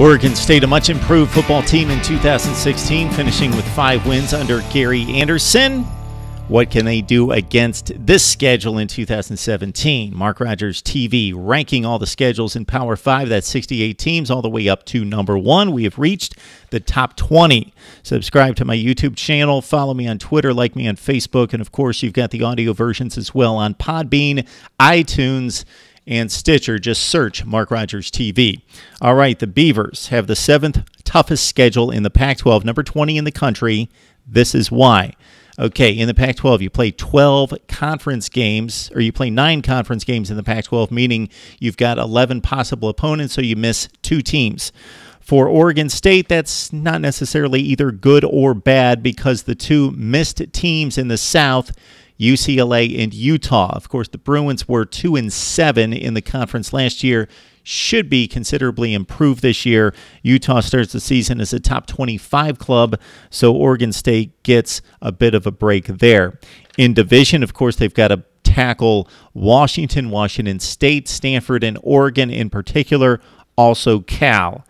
Oregon State, a much improved football team in 2016, finishing with five wins under Gary Anderson. What can they do against this schedule in 2017? Mark Rogers TV ranking all the schedules in Power 5, that's 68 teams, all the way up to number one. We have reached the top 20. Subscribe to my YouTube channel, follow me on Twitter, like me on Facebook, and of course, you've got the audio versions as well on Podbean, iTunes, and Stitcher. Just search Mark Rogers TV. All right, the Beavers have the seventh toughest schedule in the Pac 12, number 20 in the country. This is why. Okay, in the Pac 12, you play 12 conference games, or you play nine conference games in the Pac 12, meaning you've got 11 possible opponents, so you miss two teams. For Oregon State, that's not necessarily either good or bad because the two missed teams in the South UCLA and Utah. Of course, the Bruins were 2 and 7 in the conference last year. Should be considerably improved this year. Utah starts the season as a top 25 club, so Oregon State gets a bit of a break there. In division, of course, they've got to tackle Washington, Washington State, Stanford, and Oregon in particular, also Cal.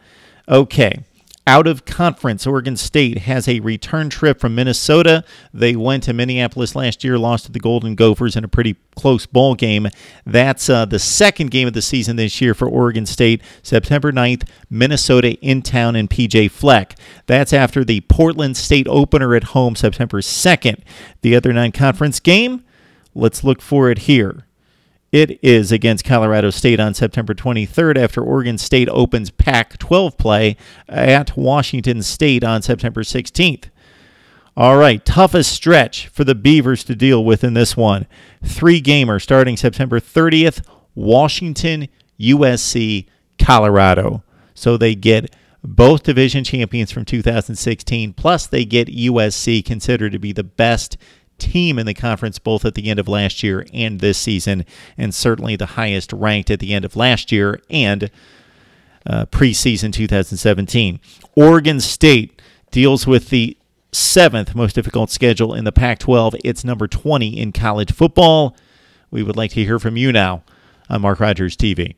Okay. Out of conference, Oregon State has a return trip from Minnesota. They went to Minneapolis last year, lost to the Golden Gophers in a pretty close ball game. That's uh, the second game of the season this year for Oregon State, September 9th, Minnesota in town in PJ Fleck. That's after the Portland State opener at home, September 2nd. The other non conference game, let's look for it here. It is against Colorado State on September 23rd after Oregon State opens Pac 12 play at Washington State on September 16th. All right, toughest stretch for the Beavers to deal with in this one. Three gamer starting September 30th Washington, USC, Colorado. So they get both division champions from 2016, plus they get USC, considered to be the best team in the conference both at the end of last year and this season, and certainly the highest ranked at the end of last year and uh, preseason 2017. Oregon State deals with the seventh most difficult schedule in the Pac 12. It's number 20 in college football. We would like to hear from you now on Mark Rogers TV.